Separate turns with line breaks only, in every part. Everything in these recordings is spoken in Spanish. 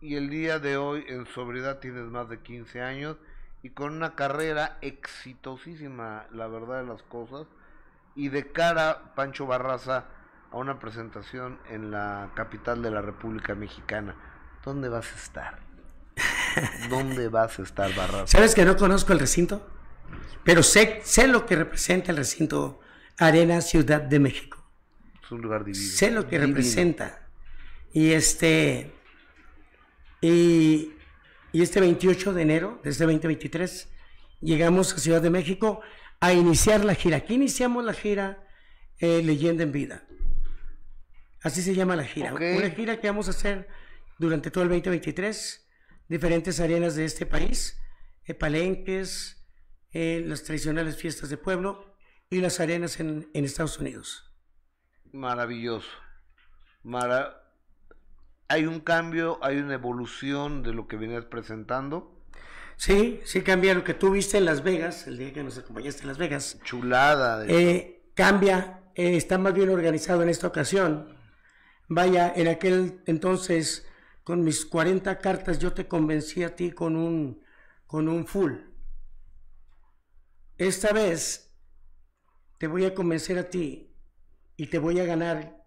y el día de hoy en sobriedad tienes más de 15 años y con una carrera exitosísima, la verdad de las cosas, y de cara Pancho Barraza a una presentación en la capital de la República Mexicana. ¿Dónde vas a estar? ¿Dónde vas a estar, Barraza? ¿Sabes que no conozco
el recinto? Pero sé, sé lo que representa el recinto Arena Ciudad de México.
Es un lugar divino. Sé lo que representa.
Y este, y, este 28 de enero desde 2023 este llegamos a Ciudad de México a iniciar la gira. Aquí iniciamos la gira eh, Leyenda en Vida. Así se llama la gira. Una gira que vamos a hacer durante todo el 2023, diferentes arenas de este país, eh, palenques, eh, las tradicionales fiestas de pueblo y las arenas en, Estados Unidos.
Maravilloso. maravilloso ¿Hay un cambio, hay una evolución de lo que venías presentando? Sí, sí cambia lo que tú
viste en Las Vegas, el día que nos acompañaste en Las Vegas. Chulada. Eh, cambia, eh, está más bien organizado en esta ocasión. Vaya, en aquel entonces, con mis 40 cartas, yo te convencí a ti con un, con un full. Esta vez te voy a convencer a ti y te voy a ganar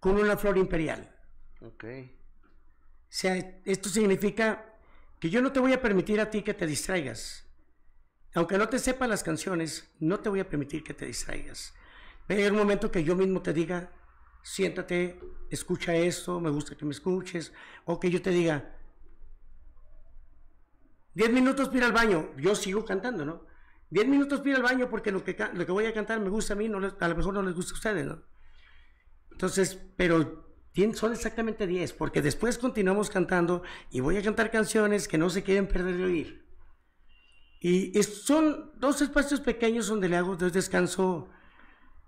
con una flor imperial. Ok. O sea, esto significa que yo no te voy a permitir a ti que te distraigas. Aunque no te sepan las canciones, no te voy a permitir que te distraigas. Pero a un momento que yo mismo te diga, siéntate, escucha esto, me gusta que me escuches, o que yo te diga, 10 minutos mira al baño, yo sigo cantando, ¿no? 10 minutos mira al baño porque lo que, lo que voy a cantar me gusta a mí, no a lo mejor no les gusta a ustedes, ¿no? Entonces, pero son exactamente 10, porque después continuamos cantando y voy a cantar canciones que no se quieren perder de oír. Y son dos espacios pequeños donde le hago dos descanso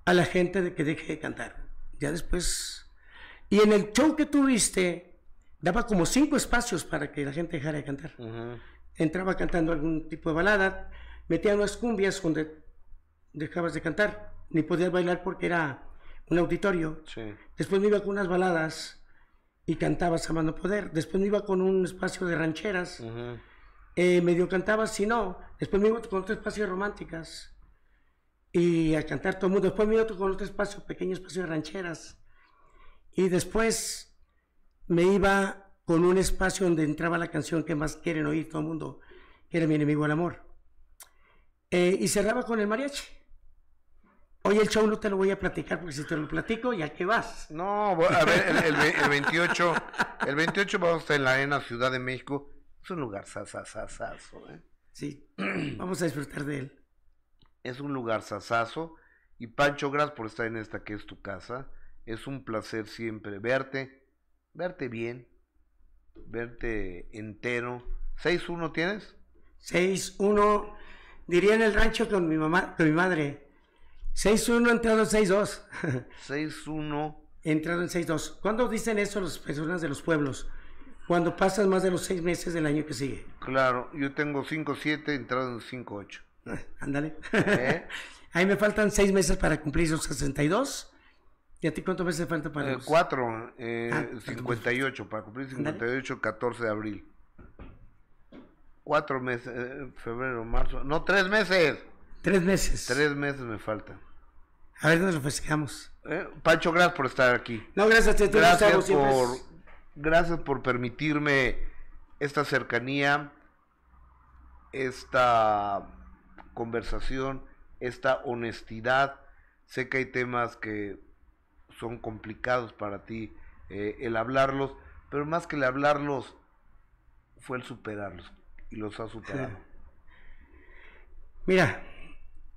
a la gente de que deje de cantar. Ya después. Y en el show que tuviste, daba como cinco espacios para que la gente dejara de cantar. Entraba cantando algún tipo de balada, metía unas cumbias donde dejabas de cantar, ni podías bailar porque era un auditorio. Después me iba con unas baladas y cantaba Samando Poder. Después me iba con un espacio de rancheras. Eh, medio cantaba, si no. Después me iba con otro espacio de románticas. Y a cantar todo el mundo. Después me iba con otro espacio, pequeño espacio de rancheras. Y después me iba con un espacio donde entraba la canción que más quieren oír todo el mundo, que era Mi enemigo el amor. Eh, y cerraba con el mariachi. Oye, el show no te lo voy a platicar porque si te lo platico, ¿ya qué vas? No, a ver, el, el,
el 28, el 28 vamos a estar en la Arena Ciudad de México. Es un lugar sasasasazo, ¿eh? Sí, vamos
a disfrutar de él.
Es un lugar sasazo. Y Pancho, gracias por estar en esta que es tu casa. Es un placer siempre verte, verte bien, verte
entero. ¿Seis uno tienes? 6-1, diría en el rancho con mi mamá, con mi madre. 6-1 en 6-2. 6-1. en 6-2. ¿Cuándo dicen eso las personas de los pueblos? Cuando pasan más de los seis meses del año que sigue.
Claro, yo tengo 5-7, en 5-8.
Ándale. ¿Eh? Ahí me faltan seis meses para cumplir los 62. ¿Y a ti cuántos meses te falta para? Eh, los... 4 eh, 58, ah, para cumplir 58,
14 de abril. 4 meses, eh, febrero, marzo. No, 3 meses. Tres meses. Tres meses me falta.
A ver, nos lo festejamos. Eh,
Pancho, gracias por estar aquí. No, gracias a ti. Gracias, por, gracias por permitirme esta cercanía, esta conversación, esta honestidad. Sé que hay temas que son complicados para ti eh, el hablarlos, pero más que el hablarlos fue el superarlos y los ha superado.
Mira,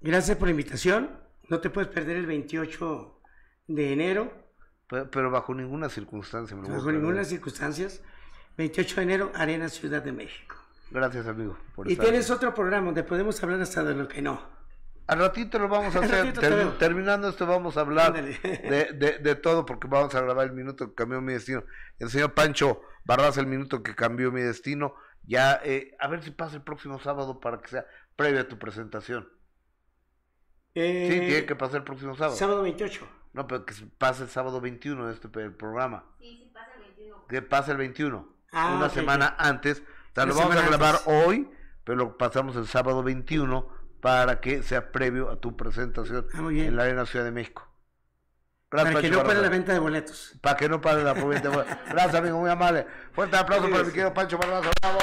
Gracias por la invitación. No te puedes perder el 28 de enero.
Pero, bajo ninguna circunstancia. Me bajo ninguna
circunstancia. 28 de enero, Arena Ciudad de México.
Gracias, amigo. y tienes
otro programa donde podemos hablar hasta de lo que no. Al ratito lo vamos a hacer. terminando esto, vamos a hablar de,
todo porque vamos a grabar el minuto que cambió mi destino. El señor Pancho Barras, el minuto que cambió mi destino. Ya, eh, a ver si pasa el próximo sábado para que sea previo a tu presentación
sí, eh, tiene que pasar el próximo sábado. Sábado
28. No, pero que pase el sábado 21 este el programa. Sí, sí, pasa el 21. Que pase el 21. Ah, una semana antes. lo vamos a grabar hoy, pero lo pasamos el sábado 21 para que sea previo a tu presentación ah, en la Arena Ciudad de México. para que no pare la venta de boletos. Para que no pare la venta de boletos. Gracias, amigo, muy amable. Fuerte aplauso para mi querido Pancho Barbazo. ¡Bravo!